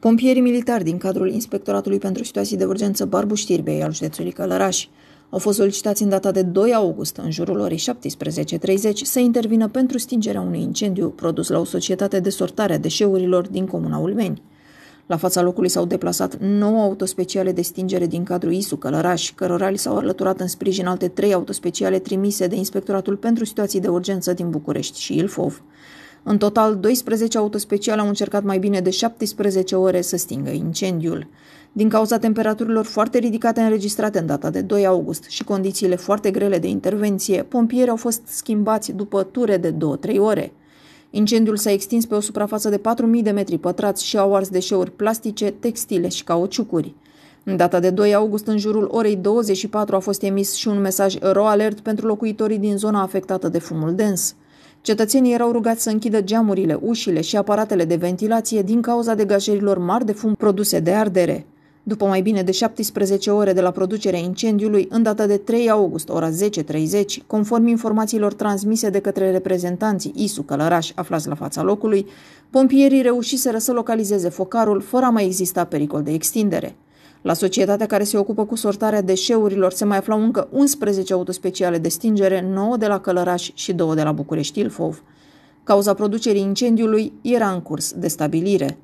Pompierii militari din cadrul Inspectoratului pentru Situații de Urgență Barbu Știrbei al județului Călăraș au fost solicitați în data de 2 august, în jurul orei 17.30, să intervină pentru stingerea unui incendiu produs la o societate de sortare a deșeurilor din comuna Ulmeni. La fața locului s-au deplasat 9 autospeciale de stingere din cadrul ISU Călăraș, cărora li s-au alăturat în sprijin alte 3 autospeciale trimise de Inspectoratul pentru Situații de Urgență din București și Ilfov. În total, 12 autospeciale au încercat mai bine de 17 ore să stingă incendiul. Din cauza temperaturilor foarte ridicate înregistrate în data de 2 august și condițiile foarte grele de intervenție, pompieri au fost schimbați după ture de 2-3 ore. Incendiul s-a extins pe o suprafață de 4.000 de metri pătrați și au ars deșeuri plastice, textile și cauciucuri. În data de 2 august, în jurul orei 24, a fost emis și un mesaj ro alert pentru locuitorii din zona afectată de fumul dens. Cetățenii erau rugați să închidă geamurile, ușile și aparatele de ventilație din cauza degajerilor mari de fum produse de ardere. După mai bine de 17 ore de la producerea incendiului, în data de 3 august, ora 10.30, conform informațiilor transmise de către reprezentanții ISU Călăraș aflați la fața locului, pompierii reușiseră să localizeze focarul fără a mai exista pericol de extindere. La societatea care se ocupă cu sortarea deșeurilor se mai aflau încă 11 autospeciale de stingere, 9 de la Călăraș și 2 de la București Ilfov. Cauza producerii incendiului era în curs de stabilire.